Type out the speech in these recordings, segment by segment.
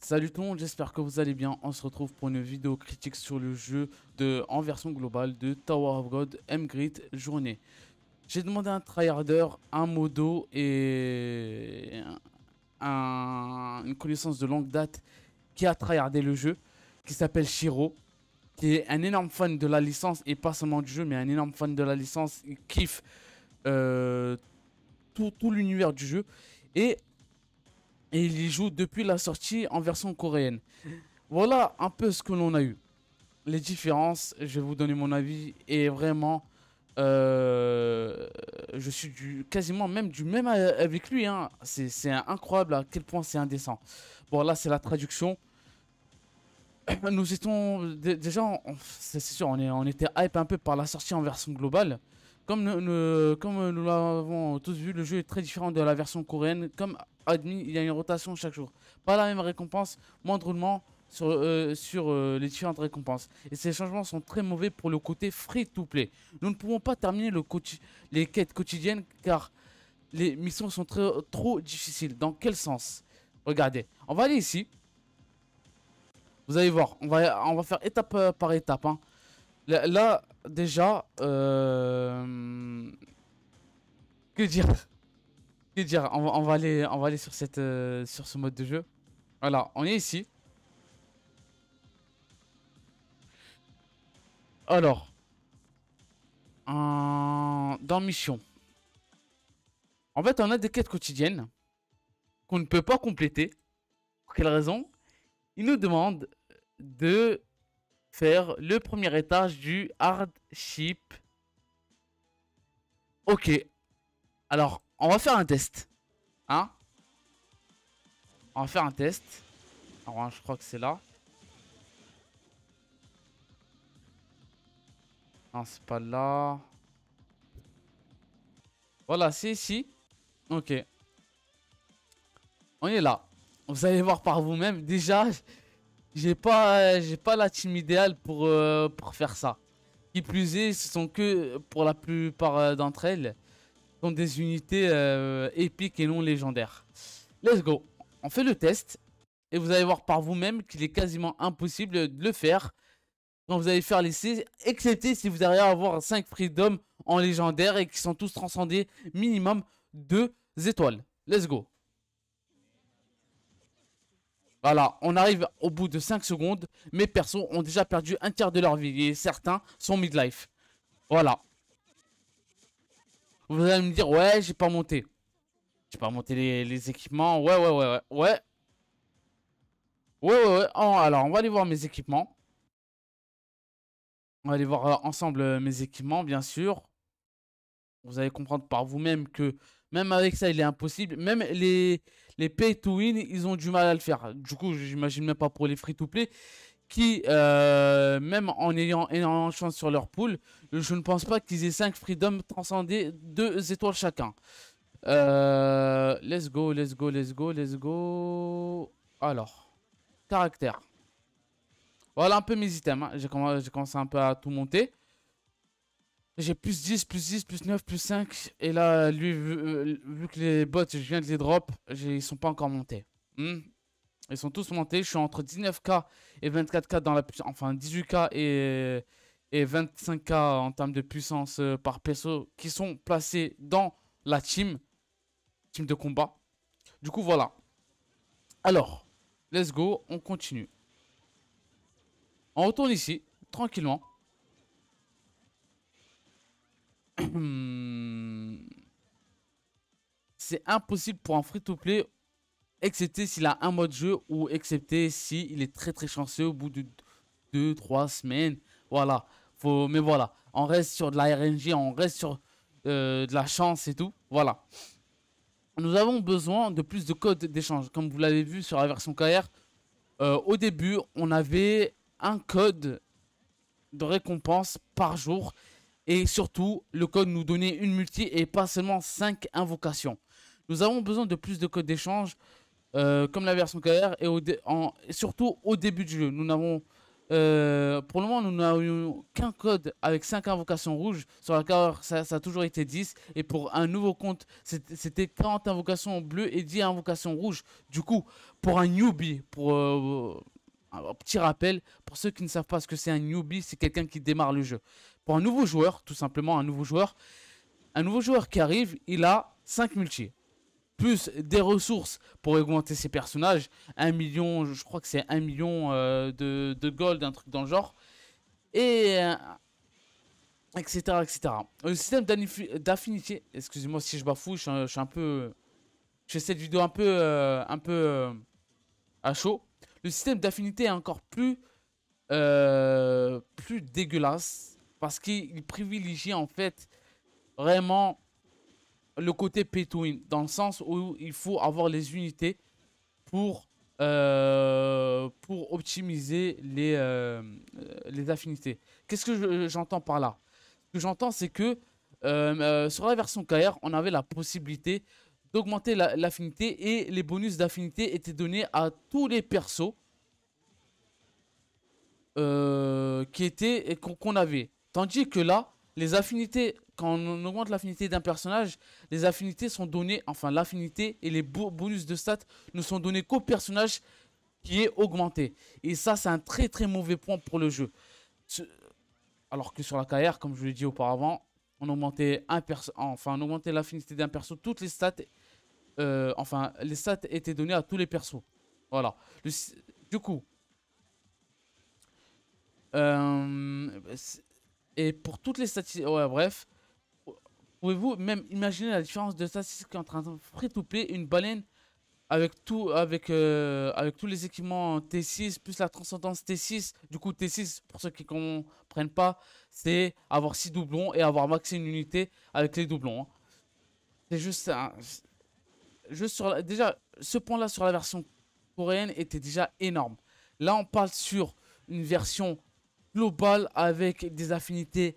Salut tout le monde, j'espère que vous allez bien. On se retrouve pour une vidéo critique sur le jeu de, en version globale de Tower of God M-Grid Journée. J'ai demandé un tryharder, un modo et une connaissance de longue date qui a tryhardé le jeu, qui s'appelle Shiro, qui est un énorme fan de la licence et pas seulement du jeu, mais un énorme fan de la licence. Il kiffe euh, tout, tout l'univers du jeu. Et et il y joue depuis la sortie en version coréenne. Voilà un peu ce que l'on a eu. Les différences, je vais vous donner mon avis. Et vraiment, euh, je suis quasiment même du même avec lui. Hein. C'est incroyable à quel point c'est indécent. Bon, là, c'est la traduction. Nous étions déjà, c'est sûr, on, était hype un peu par la sortie en version globale. Comme comme nous l'avons tous vu, le jeu est très différent de la version coréenne, comme il y a une rotation chaque jour. Pas la même récompense, moins de roulement sur, euh, sur euh, les différentes récompenses. Et ces changements sont très mauvais pour le côté free-to-play. Nous ne pouvons pas terminer les quêtes quotidiennes car les missions sont très, trop difficiles. Dans quel sens Regardez, on va aller ici. Vous allez voir, on va, on va faire étape euh, par étape. Hein. Là, déjà, que dire dire on va, aller, on va aller sur, cette, euh, sur ce mode de jeu. Voilà, on est ici. Alors, dans mission. En fait, on a des quêtes quotidiennes qu'on ne peut pas compléter. Pour quelle raison Il nous demande de faire le premier étage du hardship. Ok. Alors, on va faire un test. Hein On va faire un test. Alors, je crois que c'est là. Non, c'est pas là. Voilà, c'est ici. Ok. On est là. Vous allez voir par vous-même. Déjà, j'ai pas, j'ai pas la team idéale pour, euh, pour faire ça. Qui plus est, ce sont que pour la plupart euh, d'entre elles sont des unités euh, épiques et non légendaires. Let's go. On fait le test. Et vous allez voir par vous-même qu'il est quasiment impossible de le faire. Quand vous allez faire les l'essai, excepté si vous arrivez à avoir 5 d'hommes en légendaire et qui sont tous transcendés minimum 2 étoiles. Let's go. Voilà, on arrive au bout de 5 secondes. Mes persos ont déjà perdu un tiers de leur vie et certains sont midlife. Voilà, vous allez me dire, ouais, j'ai pas monté. J'ai pas monté les, équipements. Ouais, ouais, ouais, ouais. Ouais, ouais, ouais. Oh, alors, on va aller voir mes équipements. On va aller voir euh, ensemble euh, mes équipements, bien sûr. Vous allez comprendre par vous-même que même avec ça, il est impossible. Même les, les pay-to-win, ils ont du mal à le faire. Du coup, j'imagine même pas pour les free-to-play qui, euh, même en ayant énormément de chance sur leur pool, je ne pense pas qu'ils aient 5 freedoms transcendés, 2 étoiles chacun. Euh, let's go, let's go, let's go, let's go. Alors, caractère. Voilà un peu mes items. Hein. J'ai commencé, un peu à tout monter. J'ai plus 10, plus 10, plus 9, plus 5. Et là, lui, euh, vu, que les bots, je viens de les drop, ils sont pas encore montés. Hmm ils sont tous montés. Je suis entre 19K et 24K dans la puissance. Enfin, 18K et, 25K en termes de puissance euh, par perso qui sont placés dans la team. Team de combat. Du coup, voilà. Alors, let's go. On continue. On retourne ici, tranquillement. C'est impossible pour un free-to-play excepté s'il a un mode de jeu ou excepté s'il est très très chanceux au bout de 2-3 semaines. Voilà. Faut, mais voilà, on reste sur de la RNG, on reste sur euh, de la chance et tout. Voilà. Nous avons besoin de plus de codes d'échange. Comme vous l'avez vu sur la version KR, euh, au début, on avait un code de récompense par jour. Et surtout, le code nous donnait une multi et pas seulement 5 invocations. Nous avons besoin de plus de codes d'échange euh, comme la version KR, et, surtout au début du jeu. Nous n'avons, euh, pour le moment, nous n'avons qu'un code avec 5 invocations rouges. Sur la KR, ça, a toujours été 10. Et pour un nouveau compte, c'était 40 invocations bleues et 10 invocations rouges. Du coup, pour un newbie, pour. Euh, un petit rappel, pour ceux qui ne savent pas ce que c'est un newbie, c'est quelqu'un qui démarre le jeu. Pour un nouveau joueur, tout simplement un nouveau joueur, un nouveau joueur qui arrive, il a 5 multi plus des ressources pour augmenter ses personnages. Un million, je crois que c'est un million euh, de, gold, un truc dans le genre. Et. etc. Euh, etc. Euh, le système d'affinité. Excusez-moi si je bafouille, je, suis un peu. J'ai cette vidéo un peu. un peu. à chaud. Le système d'affinité est encore plus. plus dégueulasse. Parce qu'il privilégie en fait. Vraiment le côté pay to win, dans le sens où il faut avoir les unités pour, euh, pour optimiser les, euh, les affinités. Qu'est-ce que j'entends par là Ce que j'entends, c'est que euh, sur la version KR, on avait la possibilité d'augmenter l'affinité et les bonus d'affinité étaient donnés à tous les persos qui étaient qu'on avait. Tandis que là, les affinités quand on augmente l'affinité d'un personnage, les affinités sont données, enfin l'affinité et les bonus de stats ne sont donnés qu'au personnage qui est augmenté. Et ça, c'est un très très mauvais point pour le jeu. Alors que sur la carrière, comme je l'ai dit auparavant, on augmentait un perso, enfin on l'affinité d'un perso, toutes les stats, euh, enfin les stats étaient données à tous les persos. Voilà. du coup, euh, et pour toutes les statistiques, ouais bref, Pouvez-vous même imaginer la différence de ça si c'est train un une baleine avec, tout, avec, euh, avec tous les équipements T6 plus la transcendance T6 Du coup, T6, pour ceux qui comprennent pas, c'est avoir six doublons et avoir maxé une unité avec les doublons. Hein. C'est juste Juste sur la... Déjà, ce point-là sur la version coréenne était déjà énorme. Là, on parle sur une version globale avec des affinités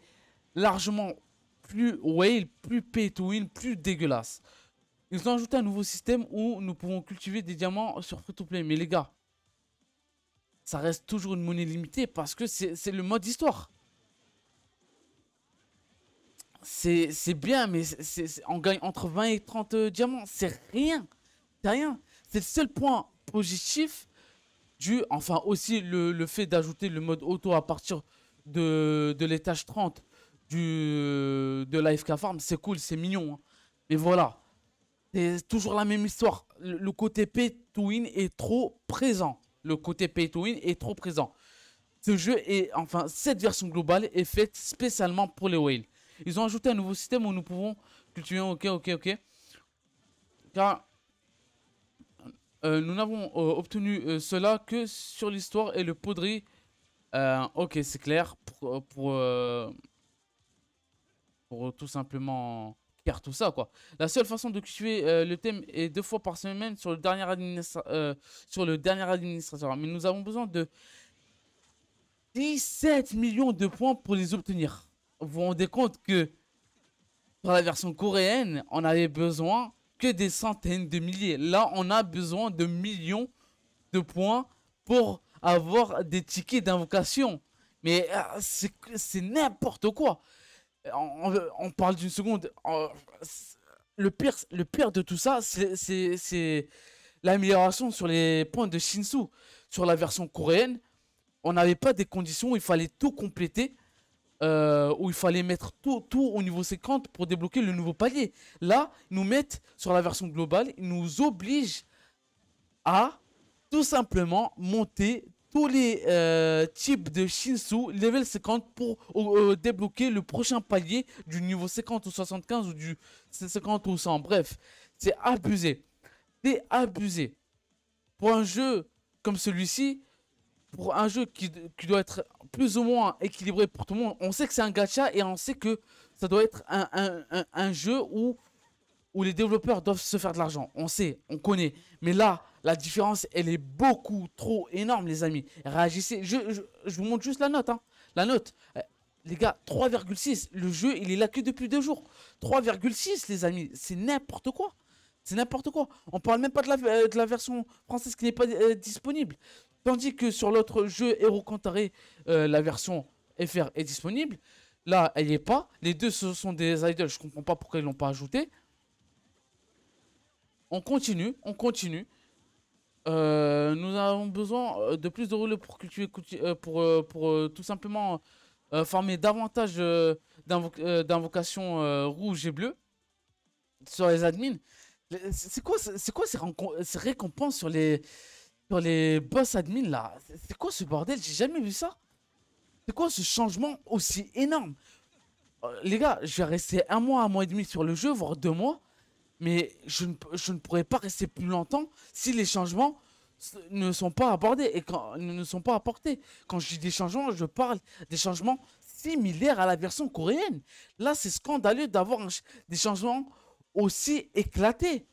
largement plus whale, plus pay to win, plus dégueulasse. Ils ont ajouté un nouveau système où nous pouvons cultiver des diamants sur free play. Mais les gars, ça reste toujours une monnaie limitée parce que c'est le mode histoire. C'est bien, mais on gagne entre 20 et 30 euh, diamants. C'est rien. C'est rien. C'est le seul point positif du. Enfin, aussi le, fait d'ajouter le mode auto à partir de l'étage 30 du, de FK Farm, c'est cool, c'est mignon. Hein. Mais voilà, c'est toujours la même histoire. Le, côté pay to win est trop présent. Le côté pay to win est trop présent. Ce jeu est, enfin, cette version globale est faite spécialement pour les whales. Ils ont ajouté un nouveau système où nous pouvons cultiver, ok, ok, ok. Car euh, nous n'avons euh, obtenu euh, cela que sur l'histoire et le poudrier. ok, c'est clair. Pour, pour pour euh, tout simplement faire tout ça quoi. La seule façon de tuer euh, le thème est deux fois par semaine sur le dernier, euh, sur le dernier administrateur. Mais nous avons besoin de 17 millions de points pour les obtenir. Vous vous rendez compte que dans la version coréenne, on avait besoin que des centaines de milliers. Là, on a besoin de millions de points pour avoir des tickets d'invocation. Mais c'est n'importe quoi on, parle d'une seconde. le, pire, le pire de tout ça, c'est l'amélioration sur les points de Shinsu. Sur la version coréenne, on n'avait pas des conditions où il fallait tout compléter, euh, où il fallait mettre tout, au niveau 50 pour débloquer le nouveau palier. Là, nous mettent sur la version globale, ils nous obligent à tout simplement monter tous les euh, types de Shinsu level 50 pour euh, euh, débloquer le prochain palier du niveau 50 ou 75 ou du 50 ou 100. Bref, c'est abusé. C'est abusé. Pour un jeu comme celui-ci, pour un jeu qui, doit être plus ou moins équilibré pour tout le monde, on sait que c'est un gacha et on sait que ça doit être un, jeu où, où les développeurs doivent se faire de l'argent. On sait, on connaît. Mais là, la différence, elle est beaucoup trop énorme, les amis. Réagissez. Je, je, vous montre juste la note. Hein. La note. Euh, les gars, 3,6. Le jeu, il est là que depuis deux jours. 3,6, les amis. C'est n'importe quoi. C'est n'importe quoi. On parle même pas de la, euh, de la version française qui n'est pas euh, disponible. Tandis que sur l'autre jeu, Hero Cantare, la version FR est disponible. Là, elle n'y est pas. Les deux, ce sont des idoles. Je comprends pas pourquoi ils l'ont pas ajouté. On continue, on continue. Euh, nous avons besoin euh, de plus de rouleaux pour cultiver, euh, pour, pour, tout simplement former davantage d'invocations rouges et bleues sur les admins. C'est quoi, c'est quoi ces, récompenses sur les, sur les boss admins là C'est quoi ce bordel J'ai jamais vu ça. C'est quoi ce changement aussi énorme Les gars, je vais rester un mois, un mois et demi sur le jeu, voire deux mois mais je ne, je ne pourrais pas rester plus longtemps si les changements ne sont pas abordés et quand, ne sont pas apportés. Quand je dis des changements, je parle des changements similaires à la version coréenne. Là, c'est scandaleux d'avoir des changements aussi éclatés.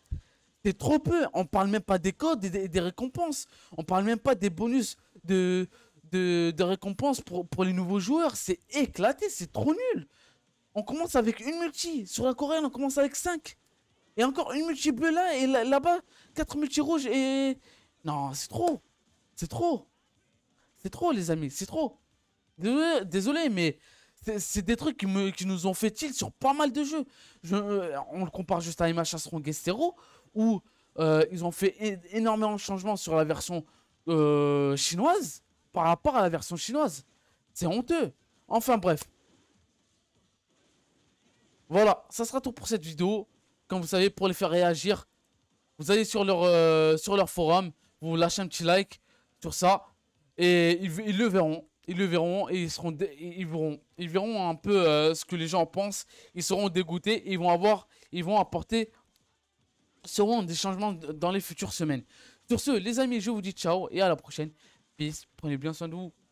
C'est trop peu. On ne parle même pas des codes et des, récompenses. On ne parle même pas des bonus de, de, récompenses pour, pour les nouveaux joueurs. C'est éclaté, c'est trop nul. On commence avec une multi. Sur la coréenne, on commence avec cinq. Et encore une multi bleue là et là-bas, quatre multi rouges et. Non, c'est trop. C'est trop. C'est trop, les amis, c'est trop. Désolé, mais c'est des trucs qui, nous ont fait tilt sur pas mal de jeux. Euh, on le compare juste à MH Strong Guestero, où euh, ils ont fait énormément de changements sur la version euh, chinoise par rapport à la version chinoise. C'est honteux. Enfin bref. Voilà, ça sera tout pour cette vidéo comme vous savez, pour les faire réagir. Vous allez sur leur, euh, sur leur forum, vous lâchez un petit like sur ça, et ils, le verront. Ils le verront et ils seront, ils verront, ils verront un peu euh, ce que les gens pensent. Ils seront dégoûtés. ils vont avoir, ils vont apporter, seront des changements dans les futures semaines. Sur ce, les amis, je vous dis ciao et à la prochaine. Peace. Prenez bien soin de vous.